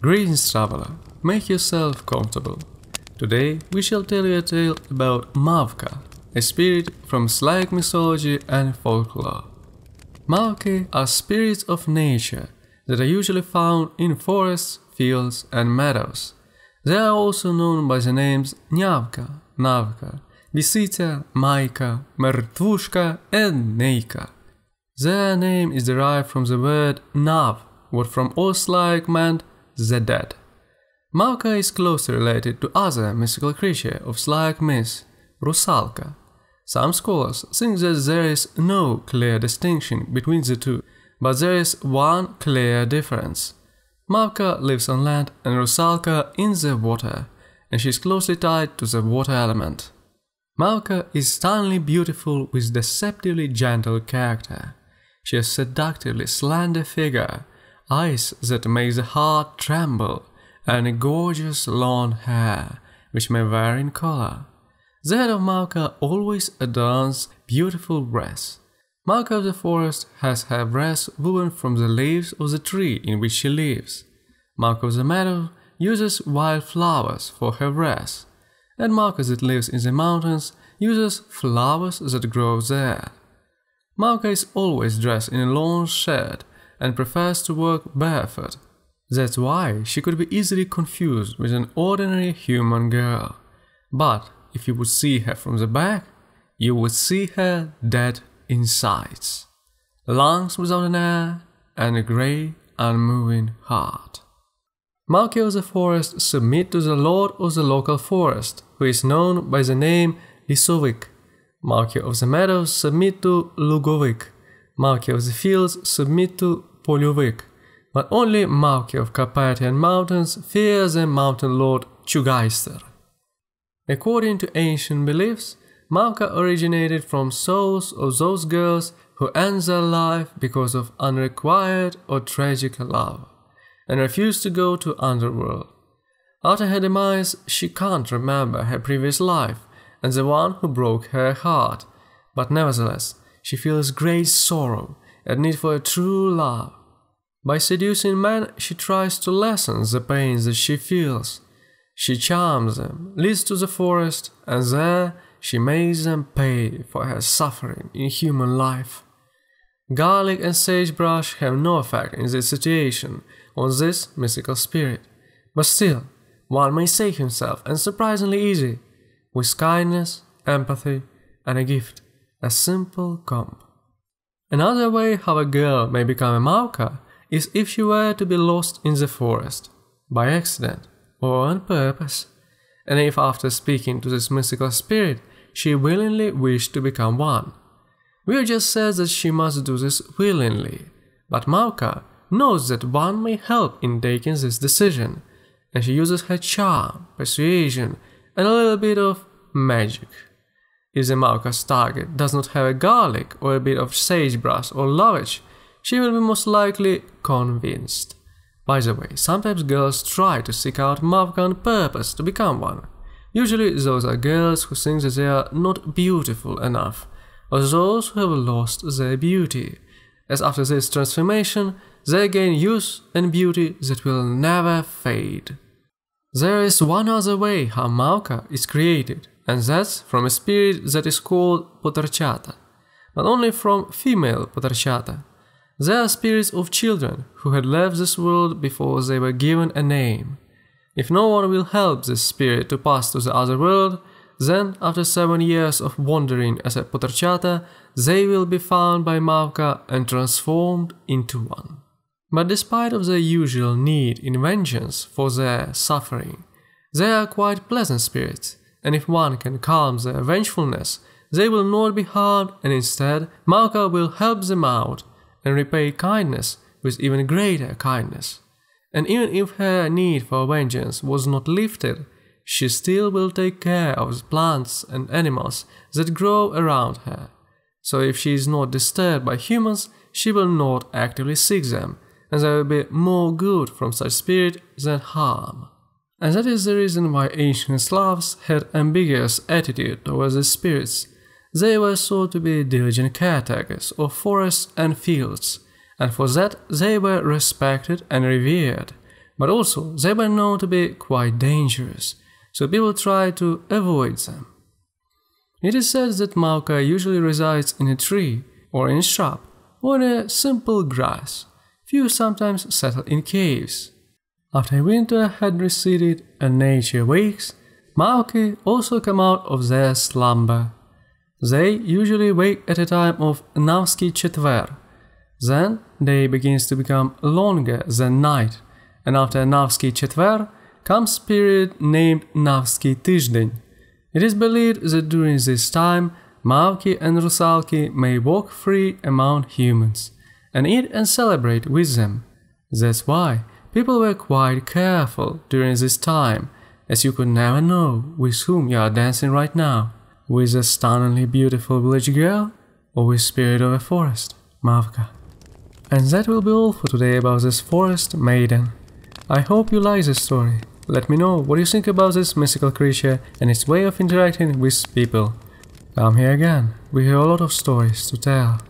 Greetings traveler, make yourself comfortable. Today we shall tell you a tale about Mavka, a spirit from Slavic mythology and folklore. Mavki are spirits of nature that are usually found in forests, fields and meadows. They are also known by the names Nyavka, Navka, Visita, Maika, Mertvushka and Neika. Their name is derived from the word nav, what from Oslike meant the dead. Malka is closely related to other mythical creature of Slavic myth, Rusalka. Some scholars think that there is no clear distinction between the two, but there is one clear difference. Malka lives on land and Rusalka in the water, and she is closely tied to the water element. Malka is stunningly beautiful with deceptively gentle character. She has seductively slender figure eyes that make the heart tremble, and gorgeous long hair, which may vary in color. The head of Malka always adorns beautiful dress. Malka of the forest has her dress woven from the leaves of the tree in which she lives. Malka of the meadow uses wild flowers for her dress, and Malka that lives in the mountains uses flowers that grow there. Malka is always dressed in a long shirt and prefers to walk barefoot. That's why she could be easily confused with an ordinary human girl. But if you would see her from the back, you would see her dead insides, lungs without an air, and a grey, unmoving heart. of the forest submit to the lord of the local forest, who is known by the name Lisovic. Marquis of the meadows submit to Lugovic. Marquis of the fields submit to Polyvik, but only Malka of Carpathian Mountains fears the mountain lord Chugaister. According to ancient beliefs, Mauka originated from souls of those girls who end their life because of unrequited or tragic love, and refuse to go to underworld. After her demise, she can't remember her previous life and the one who broke her heart, but nevertheless, she feels great sorrow and need for a true love. By seducing men, she tries to lessen the pains that she feels. She charms them, leads to the forest, and there she makes them pay for her suffering in human life. Garlic and sagebrush have no effect in this situation on this mystical spirit, but still, one may save himself and surprisingly easy, with kindness, empathy, and a gift, a simple comp. Another way how a girl may become a Mauka is if she were to be lost in the forest, by accident or on purpose, and if after speaking to this mystical spirit she willingly wished to become one. just says that she must do this willingly, but Mauka knows that one may help in taking this decision, and she uses her charm, persuasion, and a little bit of magic. If the Malka's target does not have a garlic or a bit of sagebrush or lovage, she will be most likely convinced. By the way, sometimes girls try to seek out Malka on purpose to become one. Usually those are girls who think that they are not beautiful enough, or those who have lost their beauty, as after this transformation, they gain youth and beauty that will never fade. There is one other way how Malka is created and that's from a spirit that is called Potarchata, but only from female Potarchata. They are spirits of children who had left this world before they were given a name. If no one will help this spirit to pass to the other world, then after seven years of wandering as a Potarchata, they will be found by Mavka and transformed into one. But despite of their usual need in vengeance for their suffering, they are quite pleasant spirits, and if one can calm their vengefulness, they will not be harmed and instead Malka will help them out and repay kindness with even greater kindness. And even if her need for vengeance was not lifted, she still will take care of the plants and animals that grow around her. So if she is not disturbed by humans, she will not actively seek them, and there will be more good from such spirit than harm. And that is the reason why ancient Slavs had ambiguous attitude towards the spirits. They were thought to be diligent caretakers of forests and fields, and for that they were respected and revered. But also, they were known to be quite dangerous, so people tried to avoid them. It is said that Mauka usually resides in a tree, or in a shrub, or in a simple grass. Few sometimes settle in caves. After winter had receded and nature wakes, Mauki also come out of their slumber. They usually wake at a time of Navski Chetver. Then day begins to become longer than night, and after Navski Chetver comes period named Navski Tizhdень. It is believed that during this time Mauki and Rusalki may walk free among humans and eat and celebrate with them. That's why People were quite careful during this time, as you could never know with whom you are dancing right now. With a stunningly beautiful village girl or with spirit of a forest, Mavka. And that will be all for today about this forest maiden. I hope you like this story. Let me know what you think about this mystical creature and its way of interacting with people. Come here again, we have a lot of stories to tell.